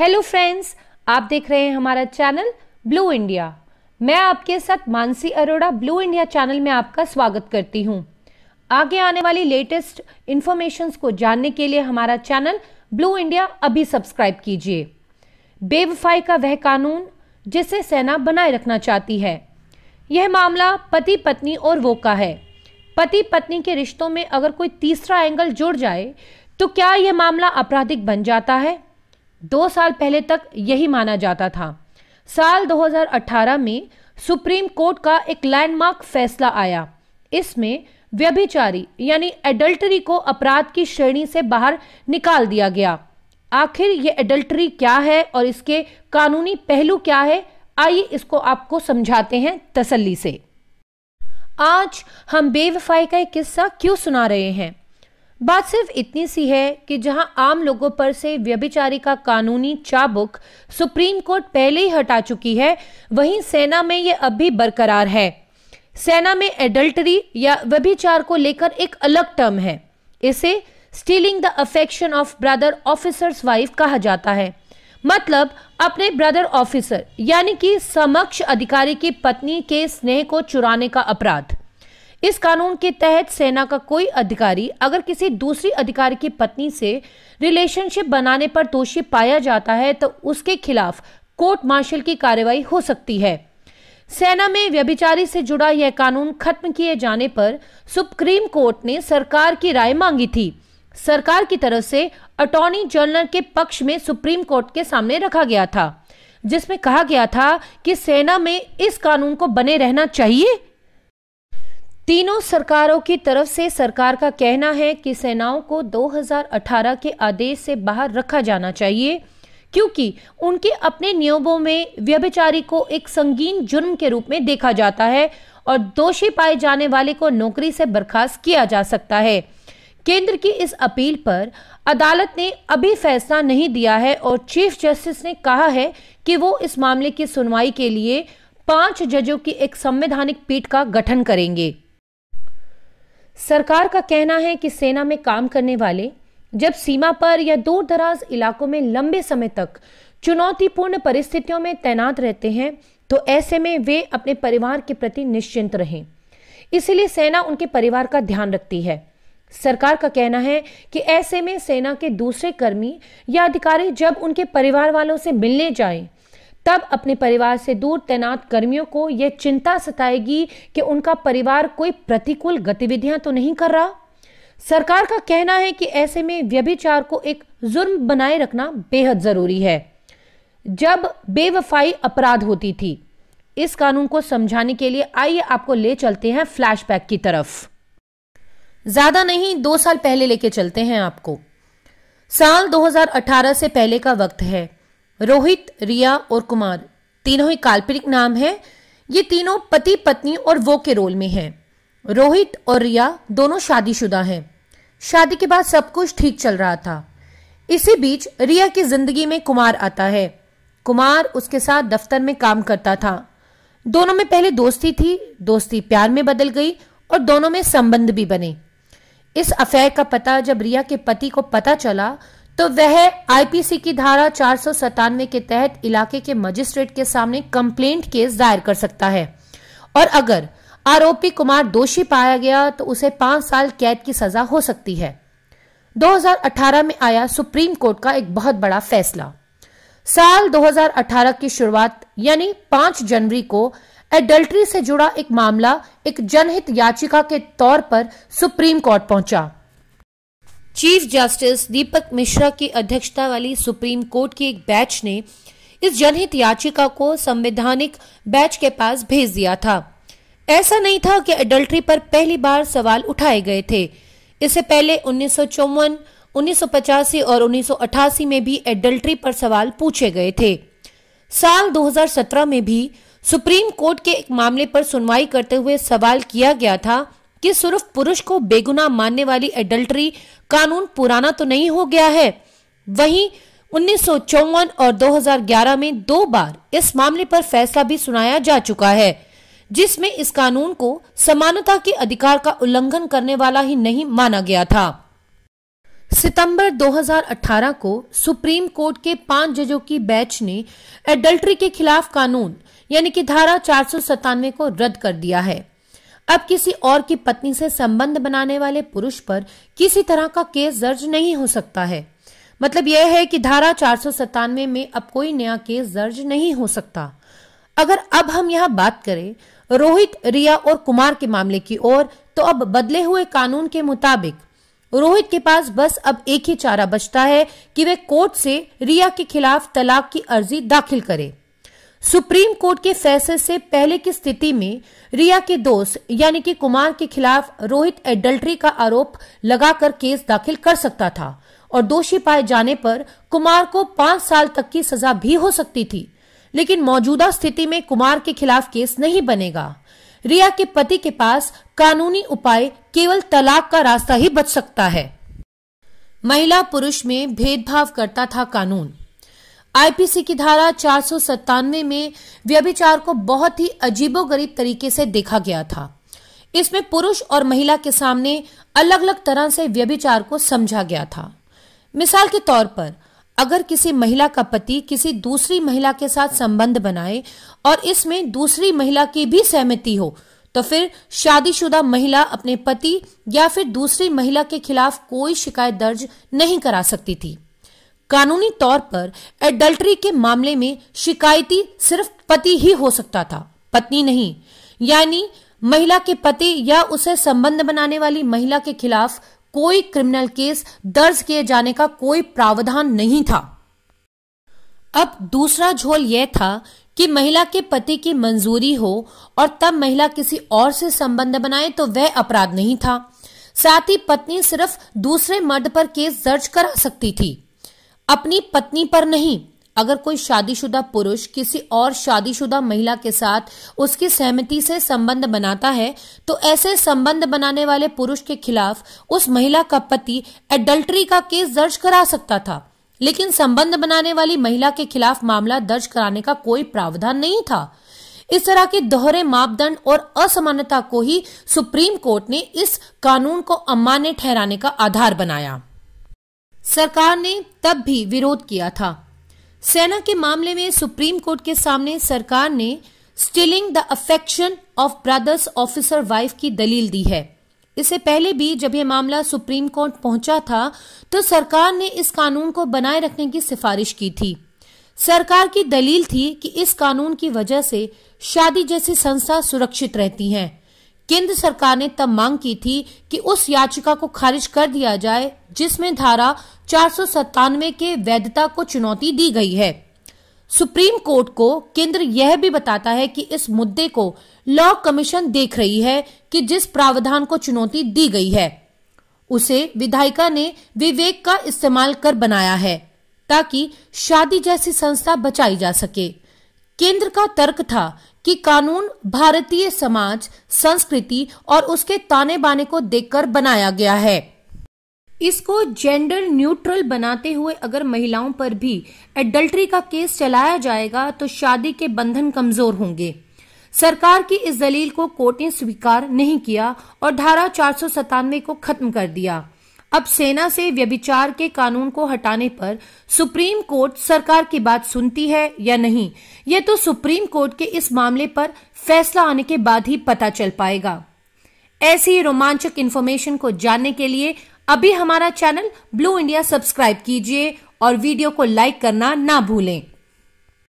hello friends आप देख रहे हैं हमारा चैनल ब्लू इंडिया मैं आपके साथ Mansi Arora blue India channel में आपका स्वागत करती हूँ आगे आने वाली लेटेस्ट इन्फॉर्मेशंस को जानने के लिए हमारा चैनल ब्लू इंडिया अभी सब्सक्राइब कीजिए बेवफाई का वह कानून जिसे सेना बनाए रखना चाहती है यह मामला पति पत्नी और वो का है पति पत्नी के रिश्तों में अगर कोई तीसरा एंगल जुड़ जाए तो क्या यह मामला आपराधिक बन जाता है दो साल पहले तक यही माना जाता था साल 2018 में सुप्रीम कोर्ट का एक लैंडमार्क फैसला आया इसमें व्यभिचारी यानी एडल्टरी को अपराध की श्रेणी से बाहर निकाल दिया गया आखिर ये एडल्टरी क्या है और इसके कानूनी पहलू क्या है आइए इसको आपको समझाते हैं तसल्ली से आज हम बेवफाई का एक किस्सा क्यों सुना रहे हैं बात सिर्फ इतनी सी है कि जहां आम लोगों पर से व्यभिचारी का कानूनी चाबुक सुप्रीम कोर्ट पहले ही हटा चुकी है वहीं सेना में ये अब भी बरकरार है सेना में एडल्टरी या व्यभिचार को लेकर एक अलग टर्म है इसे stealing the affection of brother officer's wife कहा जाता है मतलब अपने ब्रदर ऑफिसर यानी कि समक्ष अधिकारी की पत्नी के स्नेह को चुराने का अपराध इस कानून के तहत सेना का कोई अधिकारी अगर किसी दूसरी अधिकारी की पत्नी से रिलेशनशिप बनाने पर दोषी पाया जाता है तो उसके खिलाफ कोर्ट मार्शल की कार्रवाई हो सकती है सेना में व्यभिचारी से जुड़ा यह कानून खत्म किए जाने पर सुप्रीम कोर्ट ने सरकार की राय मांगी थी सरकार की तरफ से अटॉर्नी जनरल के पक्ष में सुप्रीम कोर्ट के सामने रखा गया था जिसमें कहा गया था कि सेना में इस कानून को बने रहना चाहिए तीनों सरकारों की तरफ से सरकार का कहना है कि सेनाओं को 2018 के आदेश से बाहर रखा जाना चाहिए क्योंकि उनके अपने नियमों में व्यभिचारी को एक संगीन जुर्म के रूप में देखा जाता है और दोषी पाए जाने वाले को नौकरी से बर्खास्त किया जा सकता है केंद्र की इस अपील पर अदालत ने अभी फैसला नहीं दिया है और चीफ जस्टिस ने कहा है कि वो इस मामले की सुनवाई के लिए पांच जजों की एक संवैधानिक पीठ का गठन करेंगे सरकार का कहना है कि सेना में काम करने वाले जब सीमा पर या दूर दराज इलाकों में लंबे समय तक चुनौतीपूर्ण परिस्थितियों में तैनात रहते हैं तो ऐसे में वे अपने परिवार के प्रति निश्चिंत रहें इसलिए सेना उनके परिवार का ध्यान रखती है सरकार का कहना है कि ऐसे में सेना के दूसरे कर्मी या अधिकारी जब उनके परिवार वालों से मिलने जाएं तब अपने परिवार से दूर तैनात कर्मियों को यह चिंता सताएगी कि उनका परिवार कोई प्रतिकूल गतिविधियां तो नहीं कर रहा सरकार का कहना है कि ऐसे में व्यभिचार को एक जुर्म बनाए रखना बेहद ज़रूरी है जब बेवफाई अपराध होती थी इस कानून को समझाने के लिए आइए आपको ले चलते हैं फ्लैशबैक की तरफ ज़्यादा नहीं दो साल पहले लेके चलते हैं आपको साल 2018 से पहले का वक्त है रोहित रिया और कुमार तीनों ही काल्पनिक नाम हैं ये तीनों पति पत्नी और वो के रोल में हैं रोहित और रिया दोनों शादीशुदा हैं शादी के बाद सब कुछ ठीक चल रहा था इसी बीच रिया की जिंदगी में कुमार आता है कुमार उसके साथ दफ्तर में काम करता था दोनों में पहले दोस्ती थी दोस्ती प्यार में बदल गई और दोनों में संबंध भी बने इस अफेयर का पता जब रिया के पति को पता चला तो वह आईपीसी की धारा चार के तहत इलाके के मजिस्ट्रेट के सामने कंप्लेंट केस दायर कर सकता है और अगर आरोपी कुमार दोषी पाया गया तो उसे पांच साल कैद की सजा हो सकती है 2018 में आया सुप्रीम कोर्ट का एक बहुत बड़ा फैसला साल 2018 की शुरुआत यानी 5 जनवरी को एडल्ट्री से जुड़ा एक मामला एक जनहित याचिका के तौर पर सुप्रीम कोर्ट पहुंचा चीफ जस्टिस दीपक मिश्रा की अध्यक्षता वाली सुप्रीम कोर्ट की एक बैच ने इस जनहित याचिका को संवैधानिक बैच के पास भेज दिया था ऐसा नहीं था कि एडल्ट्री पर पहली बार सवाल उठाए गए थे इससे पहले उन्नीस उन्नीस और उन्नीस में भी एडल्ट्री पर सवाल पूछे गए थे साल 2017 में भी सुप्रीम कोर्ट के एक मामले पर सुनवाई करते हुए सवाल किया गया था कि सिर्फ पुरुष को बेगुना मानने वाली एडल्ट्री कानून पुराना तो नहीं हो गया है वहीं उन्नीस और 2011 में दो बार इस मामले पर फैसला भी सुनाया जा चुका है जिसमें इस कानून को समानता के अधिकार का उल्लंघन करने वाला ही नहीं माना गया था सितंबर 2018 को सुप्रीम कोर्ट के पांच जजों की बैच ने एडल्ट्री के खिलाफ कानून यानी कि धारा चार को रद्द कर दिया है अब किसी और की पत्नी से संबंध बनाने वाले पुरुष पर किसी तरह का केस दर्ज नहीं हो सकता है मतलब यह है कि धारा चार में अब कोई नया केस दर्ज नहीं हो सकता अगर अब हम यहाँ बात करें रोहित रिया और कुमार के मामले की ओर तो अब बदले हुए कानून के मुताबिक रोहित के पास बस अब एक ही चारा बचता है कि वे कोर्ट से रिया के खिलाफ तलाक की अर्जी दाखिल करे सुप्रीम कोर्ट के फैसले से पहले की स्थिति में रिया के दोस्त यानी कि कुमार के खिलाफ रोहित एडल्ट्री का आरोप लगाकर केस दाखिल कर सकता था और दोषी पाए जाने पर कुमार को पांच साल तक की सजा भी हो सकती थी लेकिन मौजूदा स्थिति में कुमार के खिलाफ केस नहीं बनेगा रिया के पति के पास कानूनी उपाय केवल तलाक का रास्ता ही बच सकता है महिला पुरुष में भेदभाव करता था कानून आईपीसी की धारा चार में व्यभिचार को बहुत ही अजीबोगरीब तरीके से देखा गया था इसमें पुरुष और महिला के सामने अलग अलग तरह से व्यभिचार को समझा गया था मिसाल के तौर पर अगर किसी महिला का पति किसी दूसरी महिला के साथ संबंध बनाए और इसमें दूसरी महिला की भी सहमति हो तो फिर शादीशुदा महिला अपने पति या फिर दूसरी महिला के खिलाफ कोई शिकायत दर्ज नहीं करा सकती थी कानूनी तौर पर एडल्ट्री के मामले में शिकायती सिर्फ पति ही हो सकता था पत्नी नहीं यानी महिला के पति या उसे संबंध बनाने वाली महिला के खिलाफ कोई क्रिमिनल केस दर्ज किए जाने का कोई प्रावधान नहीं था अब दूसरा झोल यह था कि महिला के पति की मंजूरी हो और तब महिला किसी और से संबंध बनाए तो वह अपराध नहीं था साथ ही पत्नी सिर्फ दूसरे मर्द पर केस दर्ज करा सकती थी अपनी पत्नी पर नहीं अगर कोई शादीशुदा पुरुष किसी और शादीशुदा महिला के साथ उसकी सहमति से संबंध बनाता है तो ऐसे संबंध बनाने वाले पुरुष के खिलाफ उस महिला का पति एडल्ट्री का केस दर्ज करा सकता था लेकिन संबंध बनाने वाली महिला के खिलाफ मामला दर्ज कराने का कोई प्रावधान नहीं था इस तरह के दोहरे मापदंड और असमानता को ही सुप्रीम कोर्ट ने इस कानून को अमान्य ठहराने का आधार बनाया सरकार ने तब भी विरोध किया था सेना के मामले में सुप्रीम कोर्ट के सामने सरकार ने stealing the affection of brother's officer wife की दलील दी है इससे पहले भी जब यह मामला सुप्रीम कोर्ट पहुंचा था तो सरकार ने इस कानून को बनाए रखने की सिफारिश की थी सरकार की दलील थी कि इस कानून की वजह से शादी जैसी संस्था सुरक्षित रहती हैं केंद्र सरकार ने तब मांग की थी कि उस याचिका को खारिज कर दिया जाए जिसमें धारा चार के वैधता को चुनौती दी गई है सुप्रीम कोर्ट को केंद्र यह भी बताता है कि इस मुद्दे को लॉ कमीशन देख रही है कि जिस प्रावधान को चुनौती दी गई है उसे विधायिका ने विवेक का इस्तेमाल कर बनाया है ताकि शादी जैसी संस्था बचाई जा सके केंद्र का तर्क था कि कानून भारतीय समाज संस्कृति और उसके ताने बाने को देखकर बनाया गया है इसको जेंडर न्यूट्रल बनाते हुए अगर महिलाओं पर भी एडल्ट्री का केस चलाया जाएगा तो शादी के बंधन कमजोर होंगे सरकार की इस दलील को कोर्ट ने स्वीकार नहीं किया और धारा चार को खत्म कर दिया अब सेना से व्यभिचार के कानून को हटाने पर सुप्रीम कोर्ट सरकार की बात सुनती है या नहीं ये तो सुप्रीम कोर्ट के इस मामले पर फैसला आने के बाद ही पता चल पाएगा ऐसी रोमांचक इन्फॉर्मेशन को जानने के लिए अभी हमारा चैनल ब्लू इंडिया सब्सक्राइब कीजिए और वीडियो को लाइक करना ना भूलें